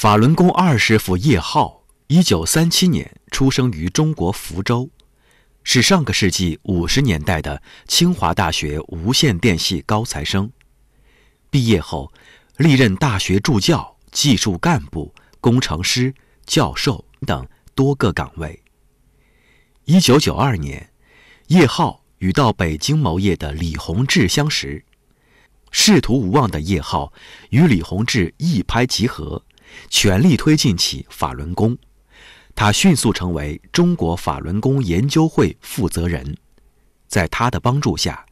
法轮功二师傅叶浩，一九三七年出生于中国福州，是上个世纪五十年代的清华大学无线电系高材生。毕业后，历任大学助教、技术干部、工程师、教授等多个岗位。一九九二年，叶浩与到北京谋业的李洪志相识，仕途无望的叶浩与李洪志一拍即合。全力推进起法轮功，他迅速成为中国法轮功研究会负责人。在他的帮助下，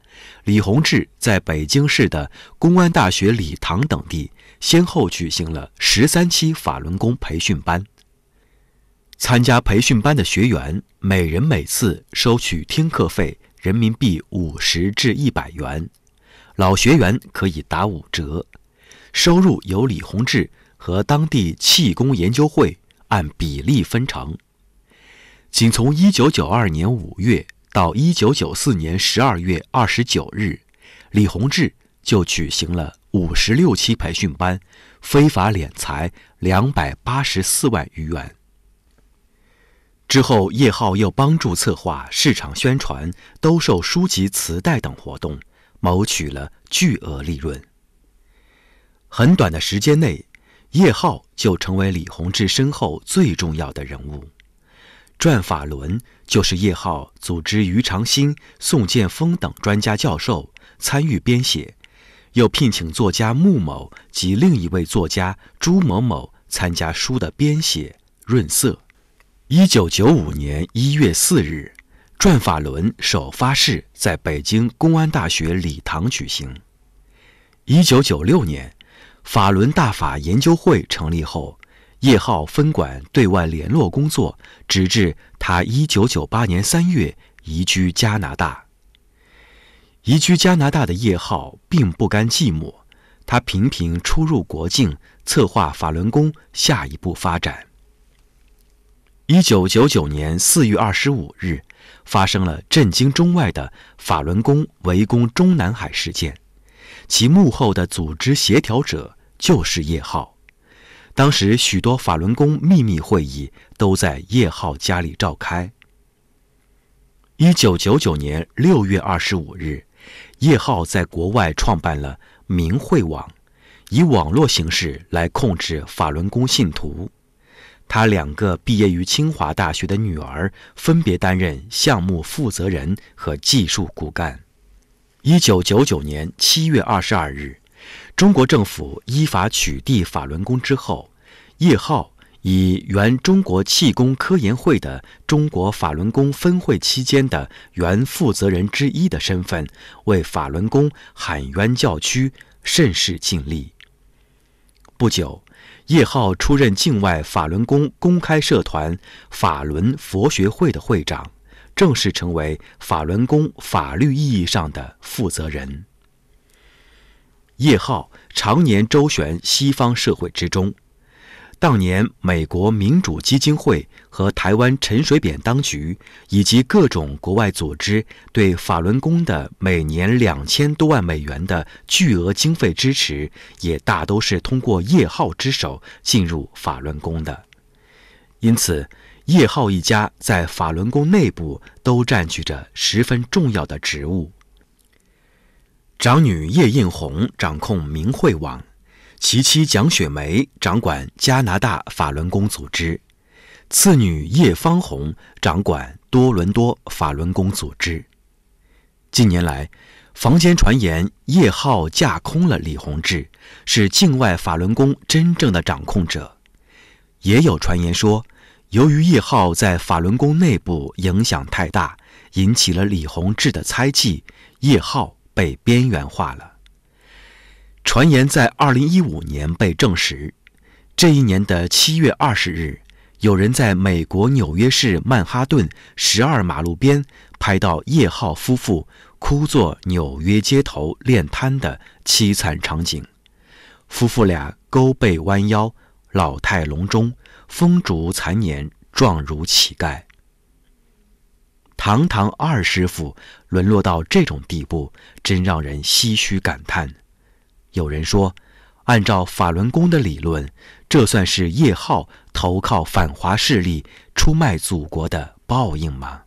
李洪志在北京市的公安大学礼堂等地，先后举行了十三期法轮功培训班。参加培训班的学员每人每次收取听课费人民币五十至一百元，老学员可以打五折，收入由李洪志。和当地气功研究会按比例分成。仅从1992年5月到1994年12月29日，李洪志就举行了56期培训班，非法敛财284万余元。之后，叶浩又帮助策划市场宣传、兜售书籍、磁带等活动，谋取了巨额利润。很短的时间内。叶浩就成为李洪志身后最重要的人物，《转法轮》就是叶浩组织于长兴、宋建峰等专家教授参与编写，又聘请作家穆某及另一位作家朱某某参加书的编写润色。一九九五年一月四日，《转法轮》首发式在北京公安大学礼堂举行。一九九六年。法轮大法研究会成立后，叶浩分管对外联络工作，直至他一九九八年三月移居加拿大。移居加拿大的叶浩并不甘寂寞，他频频出入国境，策划法轮功下一步发展。一九九九年四月二十五日，发生了震惊中外的法轮功围攻中南海事件，其幕后的组织协调者。就是叶浩，当时许多法轮功秘密会议都在叶浩家里召开。一九九九年六月二十五日，叶浩在国外创办了明慧网，以网络形式来控制法轮功信徒。他两个毕业于清华大学的女儿分别担任项目负责人和技术骨干。一九九九年七月二十二日。中国政府依法取缔法轮功之后，叶浩以原中国气功科研会的中国法轮功分会期间的原负责人之一的身份为法轮功喊冤叫屈，甚是尽力。不久，叶浩出任境外法轮功公开社团法轮佛学会的会长，正式成为法轮功法律意义上的负责人。叶浩常年周旋西方社会之中，当年美国民主基金会和台湾陈水扁当局以及各种国外组织对法轮功的每年两千多万美元的巨额经费支持，也大都是通过叶浩之手进入法轮功的。因此，叶浩一家在法轮功内部都占据着十分重要的职务。长女叶印红掌控明慧网，其妻蒋雪梅掌管加拿大法轮功组织，次女叶芳红掌管多伦多法轮功组织。近年来，坊间传言叶浩架空了李洪志，是境外法轮功真正的掌控者。也有传言说，由于叶浩在法轮功内部影响太大，引起了李洪志的猜忌。叶浩。被边缘化了。传言在二零一五年被证实，这一年的七月二十日，有人在美国纽约市曼哈顿十二马路边拍到叶浩夫妇枯坐纽约街头练摊的凄惨场景。夫妇俩勾背弯腰，老态龙钟，风烛残年，状如乞丐。堂堂二师傅沦落到这种地步，真让人唏嘘感叹。有人说，按照法轮功的理论，这算是叶浩投靠反华势力、出卖祖国的报应吗？